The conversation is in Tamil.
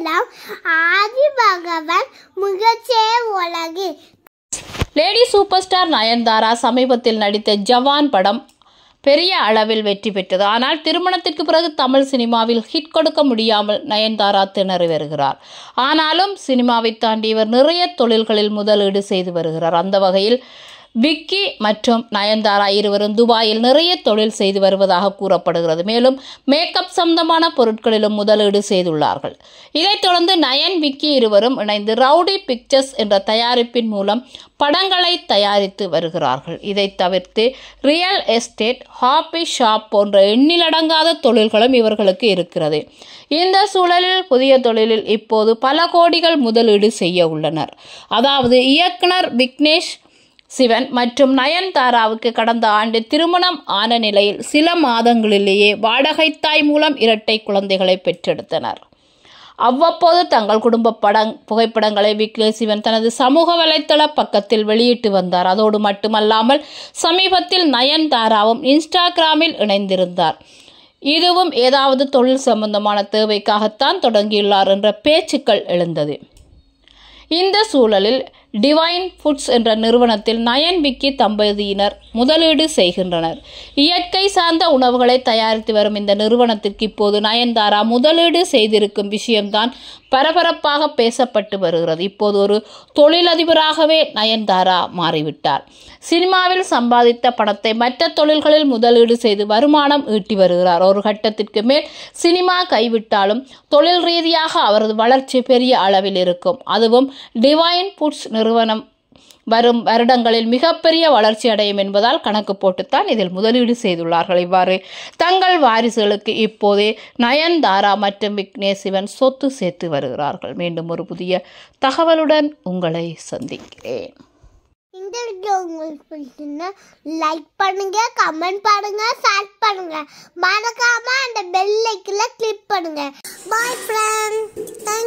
எல்லாம் ஆதி பகவன் முகச்சே உலகு லேடி சூப்பர் ஸ்டார் நயன்தாரா சமீபத்தில் நடித்த ஜவான் படம் பெரிய அளவில் வெற்றி பெற்றது ஆனால் திருமணத்திற்கு பிறகு தமிழ் சினிமாவில் ஹிட் கொடுக்க முடியாமல் நயன்தாரா திணறி வருகிறார் ஆனாலும் சினிமாவை தாண்டி இவர் நிறைய தொழில்களில் முதலீடு செய்து வருகிறார் அந்த வகையில் விக்கி மற்றும் நயன்தாரா இருவரும் துபாயில் நிறைய தொழில் செய்து வருவதாக கூறப்படுகிறது மேலும் மேக்கப் சம்பந்தமான பொருட்களிலும் முதலீடு செய்துள்ளார்கள் இதைத் தொடர்ந்து நயன் விக்கி இருவரும் இணைந்து ரவுடி பிக்சர்ஸ் என்ற தயாரிப்பின் மூலம் படங்களை தயாரித்து வருகிறார்கள் இதை தவிர்த்து ரியல் எஸ்டேட் ஹாப்பி ஷாப் போன்ற எண்ணிலடங்காத தொழில்களும் இவர்களுக்கு இருக்கிறது இந்த சூழலில் புதிய தொழிலில் இப்போது பல கோடிகள் முதலீடு செய்ய உள்ளனர் அதாவது இயக்குனர் விக்னேஷ் சிவன் மற்றும் நயன்தாராவுக்கு கடந்த ஆண்டு திருமணம் ஆன நிலையில் சில மாதங்களிலேயே வாடகைத்தாய் மூலம் இரட்டை குழந்தைகளை பெற்றெடுத்தனர் அவ்வப்போது தங்கள் குடும்ப படம் புகைப்படங்களை விக்னேஷ் சிவன் தனது சமூக வலைத்தள பக்கத்தில் வெளியிட்டு வந்தார் அதோடு மட்டுமல்லாமல் சமீபத்தில் நயன்தாராவும் இன்ஸ்டாகிராமில் இணைந்திருந்தார் இதுவும் ஏதாவது தொழில் சம்பந்தமான தேவைக்காகத்தான் தொடங்கியுள்ளார் என்ற பேச்சுக்கள் எழுந்தது இந்த சூழலில் டிவைன் ஃபுட்ஸ் என்ற நிறுவனத்தில் நயன் விக்கி தம்பதியினர் முதலீடு செய்கின்றனர் இயற்கை சார்ந்த உணவுகளை தயாரித்து வரும் இந்த நிறுவனத்திற்கு இப்போது நயன்தாரா முதலீடு செய்திருக்கும் விஷயம்தான் பரபரப்பாக பேசப்பட்டு வருகிறது இப்போது ஒரு தொழிலதிபராகவே நயன்தாரா மாறிவிட்டார் சினிமாவில் சம்பாதித்த பணத்தை மற்ற தொழில்களில் முதலீடு செய்து வருமானம் ஈட்டி வருகிறார் ஒரு கட்டத்திற்கு மேல் சினிமா கைவிட்டாலும் தொழில் ரீதியாக அவரது வளர்ச்சி பெரிய அளவில் இருக்கும் அதுவும் டிவைன் ஃபுட்ஸ் நிறுவனம் வரும் வருடங்களில் மிகப்பெரிய வளர்ச்சி அடையும் என்பதால் கணக்கு போட்டுத்தான் இதில் முதலீடு செய்துள்ளார்கள் இவ்வாறு தங்கள் வாரிசுகளுக்கு இப்போதே நயன்தாரா மற்றும் விக்னேஷ் சிவன் சொத்து சேர்த்து வருகிறார்கள் மீண்டும் ஒரு புதிய தகவலுடன் உங்களை சந்திக்கிறேன் இந்த வீடியோ உங்களுக்கு பிடிச்சிருந்தா லைக் பண்ணுங்க கமெண்ட் பண்ணுங்க ஷேர் பண்ணுங்க மறக்காம அந்த பெல் ஐக்கில் கிளிக் பண்ணுங்க பாய் ஃப்ரெண்ட்ஸ்